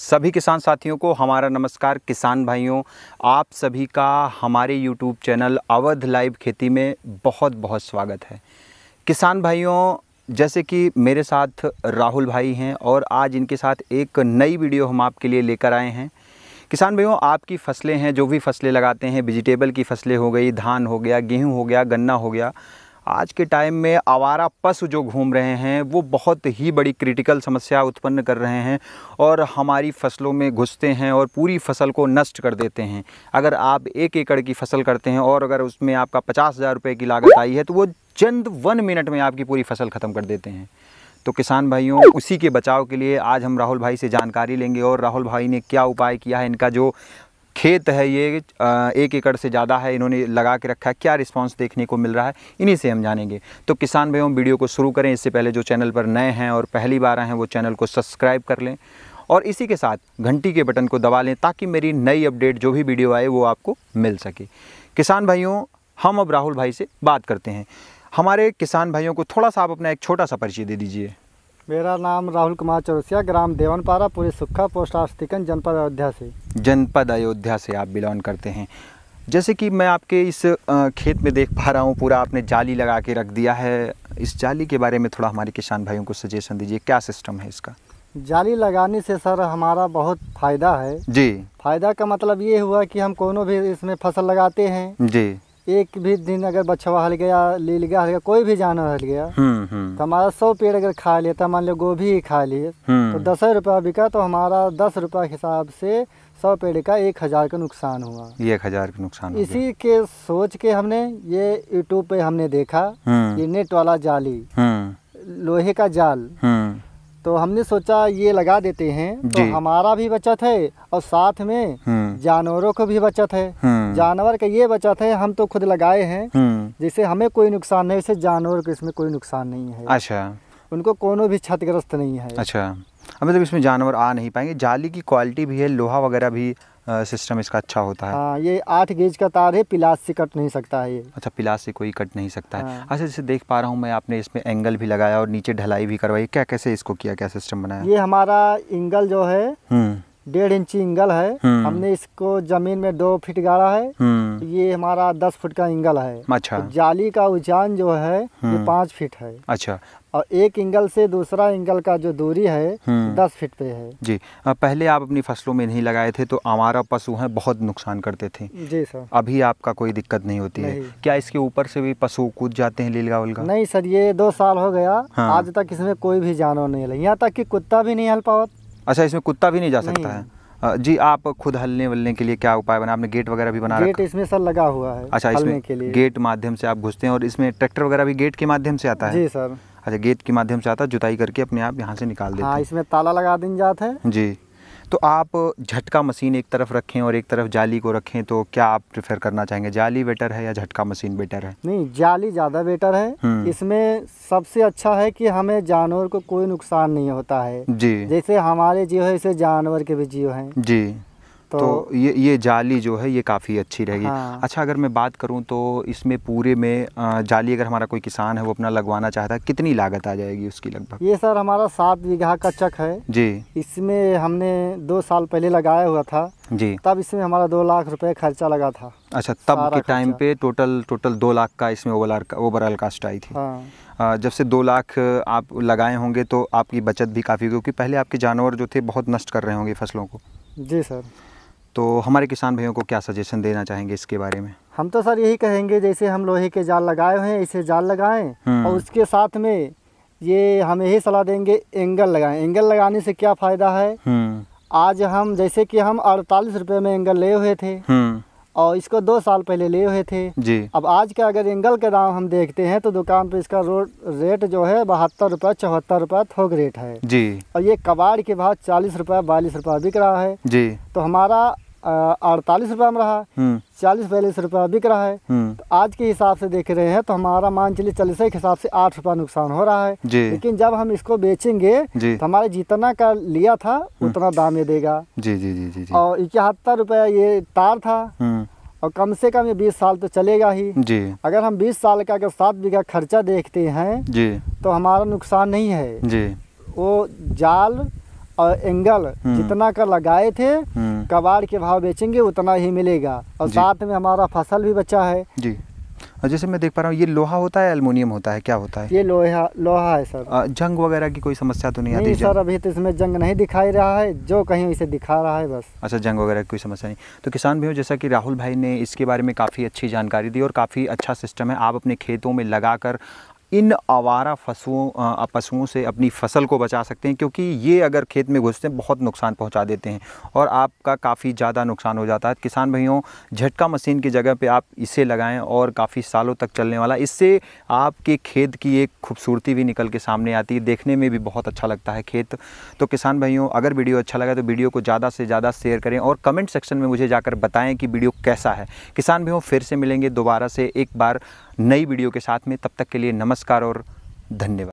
सभी किसान साथियों को हमारा नमस्कार किसान भाइयों आप सभी का हमारे यूट्यूब चैनल अवध लाइव खेती में बहुत बहुत स्वागत है किसान भाइयों जैसे कि मेरे साथ राहुल भाई हैं और आज इनके साथ एक नई वीडियो हम आपके लिए लेकर आए हैं किसान भाइयों आपकी फसलें हैं जो भी फसलें लगाते हैं वेजिटेबल की फसलें हो गई धान हो गया गेहूँ हो गया गन्ना हो गया आज के टाइम में आवारा पशु जो घूम रहे हैं वो बहुत ही बड़ी क्रिटिकल समस्या उत्पन्न कर रहे हैं और हमारी फसलों में घुसते हैं और पूरी फसल को नष्ट कर देते हैं अगर आप एक एकड़ की फसल करते हैं और अगर उसमें आपका पचास हज़ार रुपये की लागत आई है तो वो चंद वन मिनट में आपकी पूरी फसल ख़त्म कर देते हैं तो किसान भाइयों उसी के बचाव के लिए आज हम राहुल भाई से जानकारी लेंगे और राहुल भाई ने क्या उपाय किया है इनका जो खेत है ये एक एकड़ से ज़्यादा है इन्होंने लगा के रखा है क्या रिस्पांस देखने को मिल रहा है इन्हीं से हम जानेंगे तो किसान भाइयों वीडियो को शुरू करें इससे पहले जो चैनल पर नए हैं और पहली बार आए हैं वो चैनल को सब्सक्राइब कर लें और इसी के साथ घंटी के बटन को दबा लें ताकि मेरी नई अपडेट जो भी वीडियो आए वो आपको मिल सके किसान भाइयों हम अब राहुल भाई से बात करते हैं हमारे किसान भाइयों को थोड़ा सा आप अपना एक छोटा सा परिचय दे दीजिए मेरा नाम राहुल कुमार चौरसिया ग्राम देवनपारा पूरे सुखा पोस्ट तिकन जनपद अयोध्या से जनपद अयोध्या से आप बिलोंग करते हैं जैसे कि मैं आपके इस खेत में देख पा रहा हूँ पूरा आपने जाली लगा के रख दिया है इस जाली के बारे में थोड़ा हमारे किसान भाइयों को सजेशन दीजिए क्या सिस्टम है इसका जाली लगाने से सर हमारा बहुत फ़ायदा है जी फ़ायदा का मतलब ये हुआ कि हम कोनो भी इसमें फसल लगाते हैं जी एक भी दिन अगर बछवा हल गया लील गया हल गया कोई भी जानवर हल गया हम्म, हम्म। तो हमारा सौ पेड़ अगर खा लिया तो मान लो गोभी खा लिए तो हम्म। दस रुपया बिका तो हमारा दस रुपया हिसाब से सौ पेड़ का एक हजार का नुकसान हुआ एक हजार का नुकसान इसी के सोच के हमने ये यूट्यूब पे हमने देखा ये नेट वाला जाली लोहे का जाल तो हमने सोचा ये लगा देते हैं तो हमारा भी बचत है और साथ में हम्म। जानवरों को भी बचत है हम्म। जानवर का ये बचत है हम तो खुद लगाए हैं हम्म। जिससे हमें कोई नुकसान नहीं वैसे जानवर को इसमें कोई नुकसान नहीं है अच्छा उनको कोनो भी क्षतिग्रस्त नहीं है अच्छा मतलब इसमें जानवर आ नहीं पाएंगे जाली की क्वालिटी भी है लोहा वगैरह भी सिस्टम इसका अच्छा होता है आ, हाँ, ये आठ गेज का तार है पिलास से कट नहीं सकता है ये अच्छा पिलास से कोई कट नहीं सकता है हाँ। अच्छा जैसे देख पा रहा हूँ मैं आपने इसमें एंगल भी लगाया और नीचे ढलाई भी करवाई क्या कैसे इसको किया क्या सिस्टम बनाया ये हमारा एंगल जो है हम्म। डेढ़ इंची एंगल है हम्म। हमने इसको जमीन में दो फीट गाड़ा है हम्म। ये हमारा दस फुट का एंगल है अच्छा तो जाली का उजान जो है ये पाँच फीट है अच्छा और एक एंगल से दूसरा एंगल का जो दूरी है हम्म। दस फीट पे है जी पहले आप अपनी फसलों में नहीं लगाए थे तो हमारा पशु है बहुत नुकसान करते थे जी सर अभी आपका कोई दिक्कत नहीं होती नहीं। है क्या इसके ऊपर से भी पशु कूद जाते हैं लीलगा उलगा नहीं सर ये दो साल हो गया हाँ। आज तक इसमें कोई भी जानवर नहीं हला यहाँ तक की कुत्ता भी नहीं हल पावत अच्छा इसमें कुत्ता भी नहीं जा सकता है जी आप खुद हलने वलने के लिए क्या उपाय बना आपने गेट वगैरह भी बना गेट इसमें सर लगा हुआ है अच्छा इसमें गेट माध्यम से आप घुसते हैं और इसमें ट्रैक्टर वगैरह भी गेट के माध्यम से आता है जी सर अच्छा गेट के माध्यम से आता जुताई करके अपने आप यहाँ से निकाल देते हाँ इसमें ताला लगा दिन जाता है जी तो आप झटका मशीन एक तरफ रखें और एक तरफ जाली को रखें तो क्या आप प्रेफर करना चाहेंगे जाली बेटर है या झटका मशीन बेटर है नहीं जाली ज़्यादा बेटर है हम्म। इसमें सबसे अच्छा है कि हमें जानवर को कोई नुकसान नहीं होता है जी जैसे हमारे जीव है जानवर के भी जीव हैं जी तो, तो ये ये जाली जो है ये काफ़ी अच्छी रहेगी हाँ। अच्छा अगर मैं बात करूँ तो इसमें पूरे में जाली अगर हमारा कोई किसान है वो अपना लगवाना चाहता है कितनी लागत आ जाएगी उसकी लगभग ये सर हमारा सात बीघा का चक है जी इसमें हमने दो साल पहले लगाया हुआ था जी तब इसमें हमारा दो लाख रुपए खर्चा लगा था अच्छा तब के टाइम पे टोटल टोटल दो लाख का इसमें ओवरऑल कास्ट आई थी हाँ। जब से दो लाख आप लगाए होंगे तो आपकी बचत भी काफ़ी क्योंकि पहले आपके जानवर जो थे बहुत नष्ट कर रहे होंगे फसलों को जी सर तो हमारे किसान भाइयों को क्या सजेशन देना चाहेंगे इसके बारे में हम तो सर यही कहेंगे जैसे हम लोहे के जाल लगाए हुए हैं इसे जाल लगाएं हम्म। और उसके साथ में ये हम यही सलाह देंगे एंगल लगाएं एंगल लगाने से क्या फ़ायदा है हम्म। आज हम जैसे कि हम अड़तालीस रुपए में एंगल ले हुए थे हम्म। और इसको दो साल पहले ले हुए थे जी अब आज का अगर एंगल का दाम हम देखते हैं तो दुकान पे इसका रोड रेट जो है बहत्तर रुपए चौहत्तर रुपए थोक रेट है जी और ये कबाड़ के भाव चालीस रुपए बाईस रुपए बिक रहा है जी तो हमारा अड़तालीस रुपये में रहा हम्म। चालीस बयालीस रुपया बिक रहा है हम्म। तो आज के हिसाब से देख रहे हैं तो हमारा मान चलिए चालीस के हिसाब से आठ रुपया नुकसान हो रहा है लेकिन जब हम इसको बेचेंगे तो हमारे जितना का लिया था हम्म। उतना दाम ये देगा जी जी जी जी और इकहत्तर रुपया ये तार था और कम से कम ये बीस साल तो चलेगा ही जी अगर हम बीस साल का अगर सात बीघा खर्चा देखते हैं जी तो हमारा नुकसान नहीं है जी वो जाल और एंगल हम्म। जितना का लगाए थे हम्म। कबाड़ के भाव बेचेंगे उतना ही मिलेगा और साथ में हमारा फसल भी बचा है जी और जैसे मैं देख पा रहा हूँ ये लोहा होता है अल्मोनियम होता है क्या होता है ये लोहा लोहा है सर जंग वगैरह की कोई समस्या तो नहीं, नहीं आती सर अभी तो इसमें जंग नहीं दिखाई रहा है जो कहीं इसे दिखा रहा है बस अच्छा जंग वगैरह की कोई समस्या नहीं तो किसान भाई जैसा कि राहुल भाई ने इसके बारे में काफ़ी अच्छी जानकारी दी और काफ़ी अच्छा सिस्टम है आप अपने खेतों में लगा इन आवारा फसुओं पशुओं से अपनी फसल को बचा सकते हैं क्योंकि ये अगर खेत में घुसते हैं बहुत नुकसान पहुंचा देते हैं और आपका काफ़ी ज़्यादा नुकसान हो जाता है किसान भाइयों झटका मशीन की जगह पे आप इसे लगाएं और काफ़ी सालों तक चलने वाला इससे आपके खेत की एक खूबसूरती भी निकल के सामने आती है देखने में भी बहुत अच्छा लगता है खेत तो किसान भाइयों अगर वीडियो अच्छा लगा तो वीडियो को ज़्यादा से ज़्यादा शेयर करें और कमेंट सेक्शन में मुझे जाकर बताएँ कि वीडियो कैसा है किसान भाइयों फिर से मिलेंगे दोबारा से एक बार नई वीडियो के साथ में तब तक के लिए नमस्कार और धन्यवाद